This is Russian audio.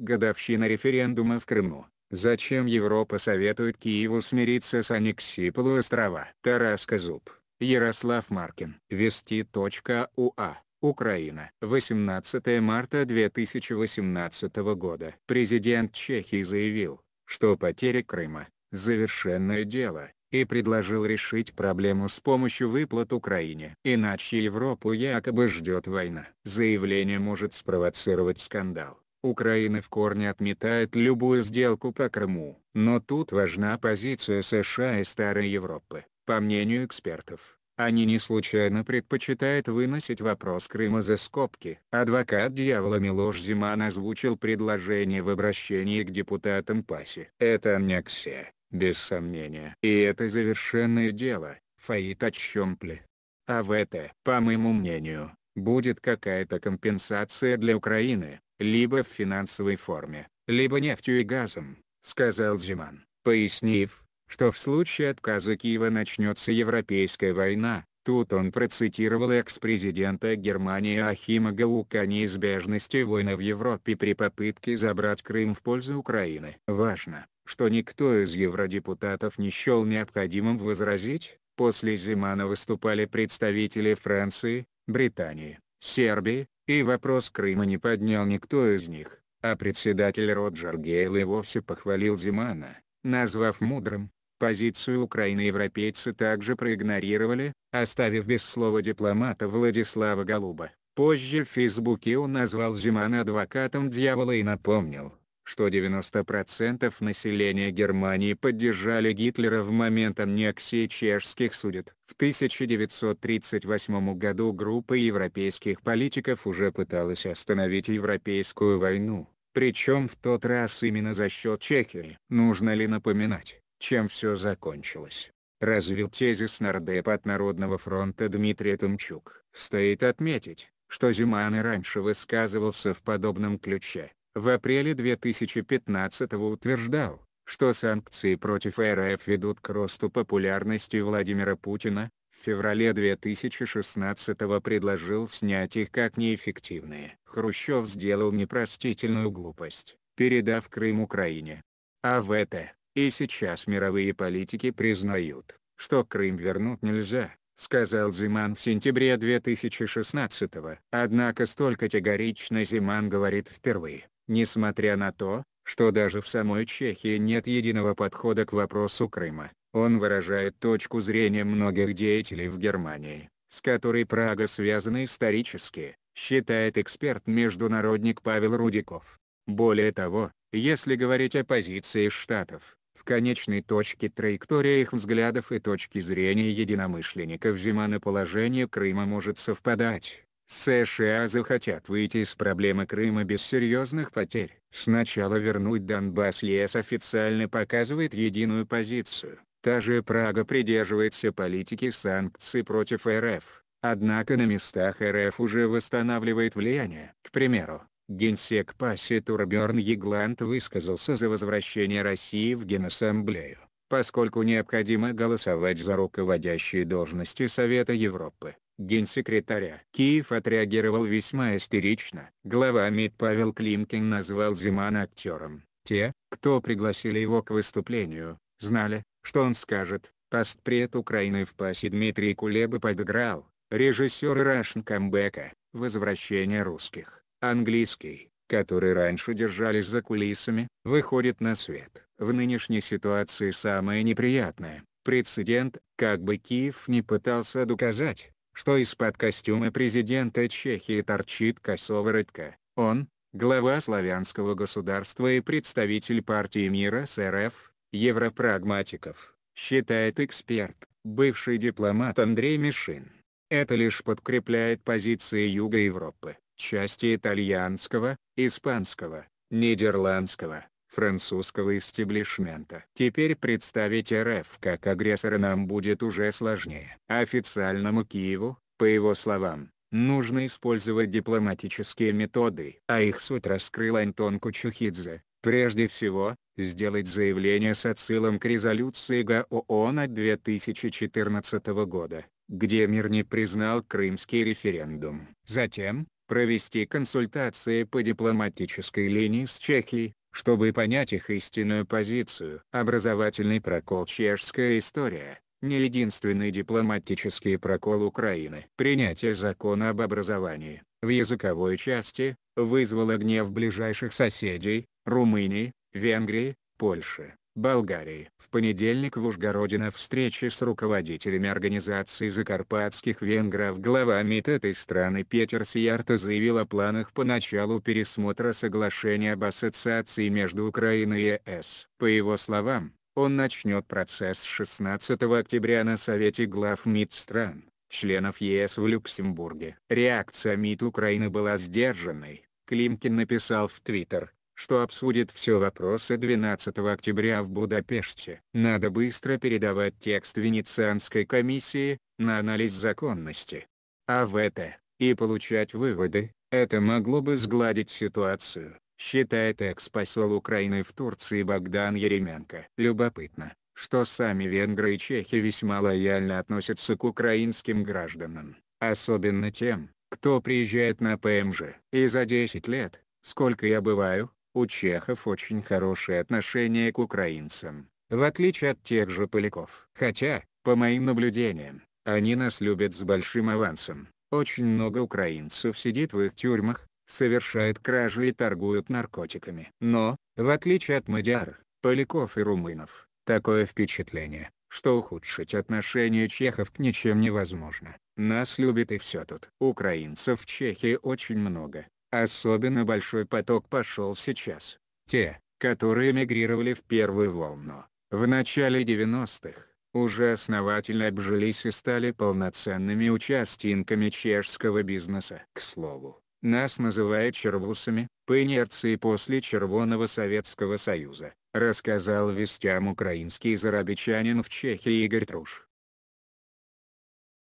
годовщина референдума в Крыму. Зачем Европа советует Киеву смириться с аннексией полуострова? Тарас Казуб, Ярослав Маркин. Вести.уа Украина. 18 марта 2018 года. Президент Чехии заявил, что потеря Крыма – завершенное дело, и предложил решить проблему с помощью выплат Украине. Иначе Европу якобы ждет война. Заявление может спровоцировать скандал. Украина в корне отметает любую сделку по Крыму. Но тут важна позиция США и Старой Европы. По мнению экспертов, они не случайно предпочитают выносить вопрос Крыма за скобки. Адвокат дьявола Милош Зиман озвучил предложение в обращении к депутатам ПАСИ. Это аннексия, без сомнения. И это завершенное дело, фаит Ачемпле. А в это, по моему мнению, будет какая-то компенсация для Украины либо в финансовой форме, либо нефтью и газом, сказал Зиман, пояснив, что в случае отказа Киева начнется европейская война. Тут он процитировал экс-президента Германии Ахима Гаука о неизбежности войны в Европе при попытке забрать Крым в пользу Украины. Важно, что никто из евродепутатов не счел необходимым возразить, после Зимана выступали представители Франции, Британии, Сербии, и вопрос Крыма не поднял никто из них, а председатель Роджер Гейл и вовсе похвалил Зимана, назвав мудрым. Позицию Украины европейцы также проигнорировали, оставив без слова дипломата Владислава Голуба. Позже в Фейсбуке он назвал Зимана адвокатом дьявола и напомнил, что 90% населения Германии поддержали Гитлера в момент аннексии чешских судет. В 1938 году группа европейских политиков уже пыталась остановить Европейскую войну, причем в тот раз именно за счет Чехии. Нужно ли напоминать, чем все закончилось? Развил тезис нардеп от Народного фронта Дмитрий Тумчук. Стоит отметить, что Зиман и раньше высказывался в подобном ключе в апреле 2015 утверждал, что санкции против РФ ведут к росту популярности Владимира Путина, в феврале 2016 предложил снять их как неэффективные. Хрущев сделал непростительную глупость, передав Крым Украине. А в это, и сейчас мировые политики признают, что Крым вернуть нельзя, сказал Зиман в сентябре 2016 Однако столь категорично Зиман говорит впервые. Несмотря на то, что даже в самой Чехии нет единого подхода к вопросу Крыма, он выражает точку зрения многих деятелей в Германии, с которой Прага связана исторически, считает эксперт-международник Павел Рудиков. Более того, если говорить о позиции Штатов, в конечной точке траектория их взглядов и точки зрения единомышленников зима на положение Крыма может совпадать. США захотят выйти из проблемы Крыма без серьезных потерь. Сначала вернуть Донбасс ЕС официально показывает единую позицию. Та же Прага придерживается политики санкций против РФ. Однако на местах РФ уже восстанавливает влияние. К примеру, генсек ПАСИ Турберн Егланд высказался за возвращение России в Генассамблею, поскольку необходимо голосовать за руководящие должности Совета Европы генсекретаря. Киев отреагировал весьма истерично. Глава МИД Павел Климкин назвал Зимана актером. Те, кто пригласили его к выступлению, знали, что он скажет. Постпред Украины в пасе Дмитрий Кулеба подыграл, режиссер Рашн Камбека, «Возвращение русских», английский, который раньше держались за кулисами, выходит на свет. В нынешней ситуации самое неприятное – прецедент, как бы Киев не пытался доказать, что из-под костюма президента Чехии торчит косоворотка. Он, глава славянского государства и представитель партии мира СРФ, европрагматиков, считает эксперт, бывший дипломат Андрей Мишин. Это лишь подкрепляет позиции Юга Европы, части итальянского, испанского, нидерландского, французского истеблишмента. Теперь представить РФ как агрессора нам будет уже сложнее. Официальному Киеву, по его словам, нужно использовать дипломатические методы. А их суть раскрыл Антон Кучухидзе. Прежде всего, сделать заявление с отсылом к резолюции ГООН от 2014 года, где мир не признал крымский референдум. Затем, провести консультации по дипломатической линии с Чехией, чтобы понять их истинную позицию, образовательный прокол «Чешская история» не единственный дипломатический прокол Украины. Принятие закона об образовании в языковой части вызвало гнев ближайших соседей – Румынии, Венгрии, Польши. Болгарии. В понедельник в Ужгороде на встрече с руководителями организации закарпатских венгров глава МИД этой страны Петер Сиарто заявил о планах по началу пересмотра соглашения об ассоциации между Украиной и ЕС. По его словам, он начнет процесс 16 октября на Совете глав МИД стран, членов ЕС в Люксембурге. Реакция МИД Украины была сдержанной, Климкин написал в Твиттер, что обсудит все вопросы 12 октября в Будапеште. Надо быстро передавать текст Венецианской комиссии, на анализ законности. АВТ, и получать выводы, это могло бы сгладить ситуацию, считает экс-посол Украины в Турции Богдан Еременко. Любопытно, что сами венгры и чехи весьма лояльно относятся к украинским гражданам, особенно тем, кто приезжает на ПМЖ. И за 10 лет, сколько я бываю, у чехов очень хорошее отношение к украинцам, в отличие от тех же поляков. Хотя, по моим наблюдениям, они нас любят с большим авансом. Очень много украинцев сидит в их тюрьмах, совершает кражи и торгуют наркотиками. Но, в отличие от мадиар, поляков и румынов, такое впечатление, что ухудшить отношение чехов к ничем невозможно. Нас любят и все тут. Украинцев в Чехии очень много, Особенно большой поток пошел сейчас. Те, которые эмигрировали в первую волну, в начале 90-х, уже основательно обжились и стали полноценными участниками чешского бизнеса. К слову, нас называют червусами, по инерции после Червоного Советского Союза, рассказал вестям украинский зарабичанин в Чехии Игорь Труш.